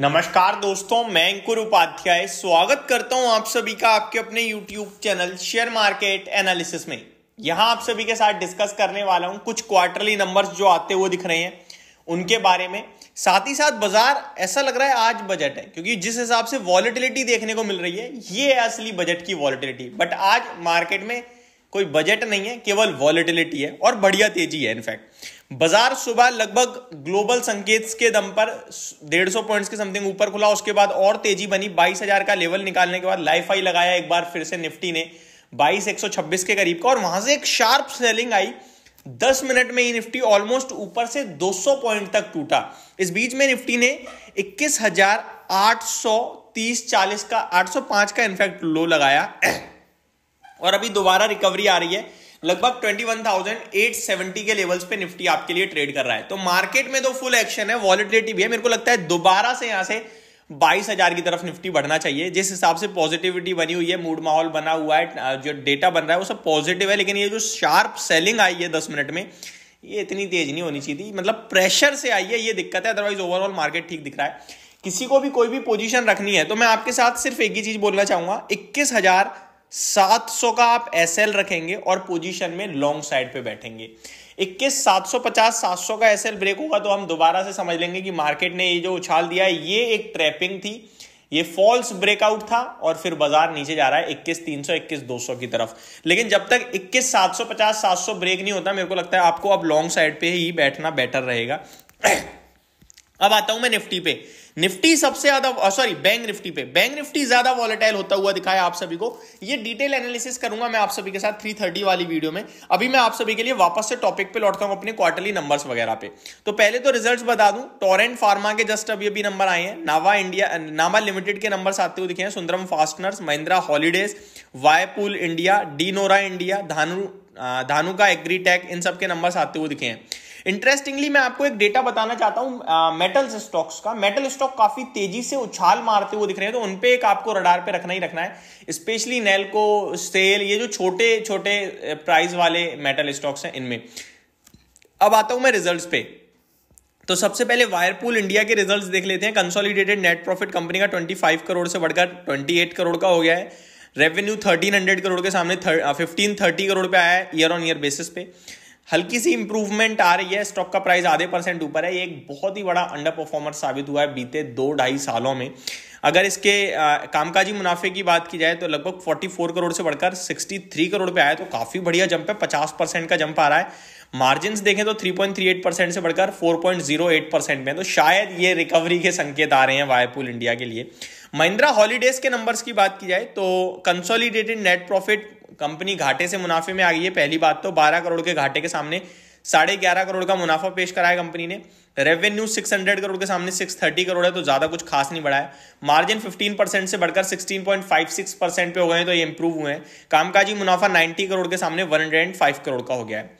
नमस्कार दोस्तों मैं अंकुर उपाध्याय स्वागत करता हूं आप सभी का आपके अपने YouTube channel share market analysis में यहां आप सभी के साथ डिस्कस करने वाला हूं कुछ क्वार्टरली नंबर्स जो आते हुए दिख रहे हैं उनके बारे में साथ ही साथ बाजार ऐसा लग रहा है आज बजट है क्योंकि जिस हिसाब से वॉलिटिलिटी देखने को मिल रही है ये है असली बजट की वॉलिटिलिटी बट आज मार्केट में कोई बजट नहीं है केवल वॉलिटिलिटी है और बढ़िया तेजी है इनफैक्ट बाजार सुबह लगभग ग्लोबल संकेत के दम पर 150 पॉइंट्स के समथिंग ऊपर खुला उसके बाद और तेजी बनी 22000 का लेवल निकालने के बाद लाइफ आई लगाया एक बार फिर से निफ्टी ने 22126 के करीब का और वहां से एक शार्प सेलिंग आई 10 मिनट में ही निफ्टी ऑलमोस्ट ऊपर से 200 पॉइंट तक टूटा इस बीच में निफ्टी ने इक्कीस हजार का आठ का इनफैक्ट लो लगाया और अभी दोबारा रिकवरी आ रही है लगभग 21,870 के लेवल्स पे निफ्टी आपके लिए ट्रेड कर रहा है तो मार्केट में तो फुल एक्शन है वॉलिटिलिटी भी है मेरे को लगता है दोबारा से यहां से बाईस हजार की तरफ निफ्टी बढ़ना चाहिए जिस हिसाब से पॉजिटिविटी बनी हुई है मूड माहौल बना हुआ है जो डेटा बन रहा है वो सब पॉजिटिव है लेकिन ये जो शार्प सेलिंग आई है दस मिनट में ये इतनी तेज नहीं होनी चाहिए थी मतलब प्रेशर से आई है ये दिक्कत है अदरवाइज ओवरऑल मार्केट ठीक दिख रहा है किसी को भी कोई भी पोजीशन रखनी है तो मैं आपके साथ सिर्फ एक ही चीज बोलना चाहूंगा इक्कीस हजार 700 का आप एस रखेंगे और पोजीशन में लॉन्ग साइड पे बैठेंगे 21 750 700 का एस ब्रेक होगा तो हम दोबारा से समझ लेंगे कि मार्केट ने ये जो उछाल दिया है ये एक ट्रैपिंग थी ये फॉल्स ब्रेकआउट था और फिर बाजार नीचे जा रहा है इक्कीस तीन सौ इक्कीस दो सौ की तरफ लेकिन जब तक इक्कीस सात सौ पचास सात सौ ब्रेक नहीं होता मेरे को लगता है आपको अब लॉन्ग साइड पे ही बैठना बेटर रहेगा अब आता हूं मैं निफ्टी पे निफ्टी सबसे ज्यादा सॉरी बैंक निफ्टी पे बैंक निफ्टी ज्यादा वॉलेटाइल होता हुआ दिखाया आप सभी को ये डिटेल एनालिसिस करूंगा मैं आप सभी के साथ 330 वाली वीडियो में अभी मैं आप सभी के लिए वापस से टॉपिक पे लौटता हूं अपने क्वार्टरली नंबर्स वगैरह पे तो पहले तो रिजल्ट बता दूं टोरेंट फार्मा के जस्ट अभी अभी नंबर आए हैं नावा इंडिया नावा लिमिटेड के नंबर आते हुए दिखे हैं सुंदरम फास्टनर्स महिंद्रा हॉलीडेज वायपुल इंडिया डी नोरा इंडिया धानु धानुका एग्रीटेक इन सब के आते हुए दिखे हैं इंटरेस्टिंगली मैं आपको एक डेटा बताना चाहता हूं मेटल्स uh, स्टॉक्स का मेटल स्टॉक काफी तेजी से उछाल मारते हुए दिख रहे हैं तो उनपे एक आपको रडार पे रखना ही रखना है स्पेशली नेल्को सेल ये जो छोटे छोटे प्राइस वाले मेटल स्टॉक्स हैं इनमें अब आता हूं मैं रिजल्ट्स पे तो सबसे पहले वायरपूल इंडिया के रिजल्ट्स देख लेते हैं कंसोलिडेटेड नेट प्रॉफिट कंपनी का 25 करोड़ से बढ़कर 28 करोड़ का हो गया है रेवेन्यू 1300 करोड़ के सामने 1530 करोड़ पे आया है ईयर ऑन ईयर बेसिस पे हल्की सी इंप्रूवमेंट आ रही है स्टॉक का प्राइस आधे परसेंट ऊपर है ये एक बहुत ही बड़ा अंडर परफॉर्मर साबित हुआ है बीते दो ढाई सालों में अगर इसके कामकाजी मुनाफे की बात की जाए तो लगभग 44 करोड़ से बढ़कर 63 करोड़ पे आया तो काफ़ी बढ़िया जंप है 50 परसेंट का जंप आ रहा है मार्जिन देखें तो 3.38 परसेंट से बढ़कर 4.08 परसेंट में तो शायद ये रिकवरी के संकेत आ रहे हैं वायपुल इंडिया के लिए महिंद्रा हॉलीडेज के नंबर्स की बात की जाए तो कंसोलिडेटेड नेट प्रॉफिट कंपनी घाटे से मुनाफे में आ गई है पहली बात तो 12 करोड़ के घाटे के सामने साढ़े ग्यारह करोड़ का मुनाफा पेश कराया कंपनी ने रेवेन्यू 600 करोड़ के सामने 630 करोड़ है तो ज़्यादा कुछ खास नहीं बढ़ा है मार्जिन 15 परसेंट से बढ़कर 16.56 परसेंट पे हो गए हैं तो ये इंप्रूव हुए हैं कामकाजी मुनाफा 90 करोड़ के सामने 105 करोड़ का हो गया है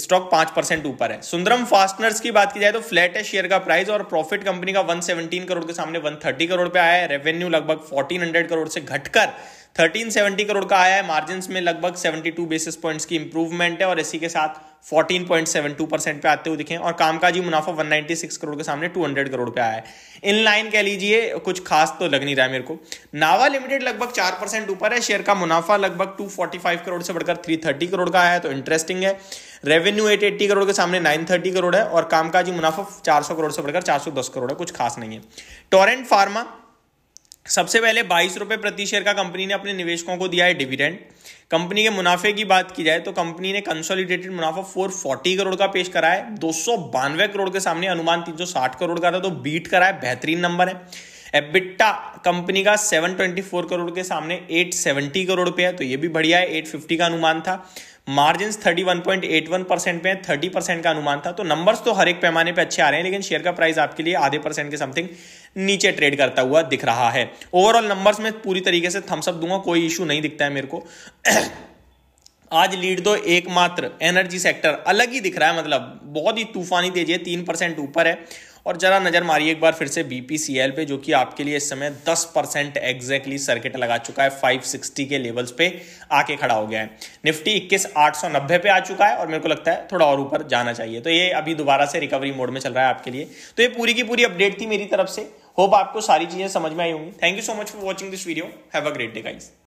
स्टॉक पांच परसेंट ऊपर है सुंदरम फास्टनर्स की बात की जाए तो फ्लैट है शेयर का प्राइस और प्रॉफिट कंपनी का 117 करोड़ के सामने 130 करोड़ पे आया है रेवेन्यू लगभग 1400 करोड़ से घटकर 1370 करोड़ का आया है मार्जिन में लगभग 72 बेसिस पॉइंट्स की इंप्रूवमेंट है और इसी के साथ 14.72 परसेंट पे आते हुए दिखे और कामकाजी मुनाफा 196 करोड़ के सामने 200 करोड़ पे आया है इन लाइन कह लीजिए कुछ खास तो लग नहीं रहा है मेरे को नावा लिमिटेड लगभग चार परसेंट ऊपर है शेयर का मुनाफा लगभग 245 करोड़ से बढ़कर 330 करोड़ का आया है तो इंटरेस्टिंग है रेवेन्यू 880 करोड़ के सामने 930 करोड़ है और कामकाजी मुनाफा 400 करोड़ से बढ़कर 410 करोड़ है कुछ खास नहीं है टोरेंट फार्मा सबसे पहले बाईस रुपये प्रति शेयर का कंपनी ने अपने निवेशकों को दिया है डिविडेंड कंपनी के मुनाफे की बात की जाए तो कंपनी ने कंसोलिडेटेड मुनाफा 440 करोड़ का पेश करा है दो करोड़ के सामने अनुमान 360 करोड़ का था तो बीट करा है बेहतरीन नंबर है एबिट्टा कंपनी का 724 करोड़ के सामने 870 करोड़ पे है तो ये भी बढ़िया है 850 का अनुमान था मार्जिन 31.81 परसेंट पे थर्टी परसेंट का अनुमान था तो नंबर्स तो हर एक पैमाने पे अच्छे आ रहे हैं लेकिन शेयर का प्राइस आपके लिए आधे परसेंट के समथिंग नीचे ट्रेड करता हुआ दिख रहा है ओवरऑल नंबर्स में पूरी तरीके से थम्सअप दूंगा कोई इशू नहीं दिखता है मेरे को आज लीड दो तो एकमात्र एनर्जी सेक्टर अलग ही दिख रहा है मतलब बहुत ही तूफानी तेजी है तीन परसेंट ऊपर है और ज़रा नज़र मारिए एक बार फिर से बीपीसीएल पे जो कि आपके लिए इस समय दस परसेंट एग्जैक्टली सर्किट लगा चुका है 560 के लेवल्स पे आके खड़ा हो गया है निफ्टी इक्कीस आठ सौ नब्बे पे आ चुका है और मेरे को लगता है थोड़ा और ऊपर जाना चाहिए तो ये अभी दोबारा से रिकवरी मोड में चल रहा है आपके लिए तो ये पूरी की पूरी अपडेट थी मेरी तरफ से होप आपको सारी चीज़ें समझ में आई होंगी thank you so much for watching this video have a great day guys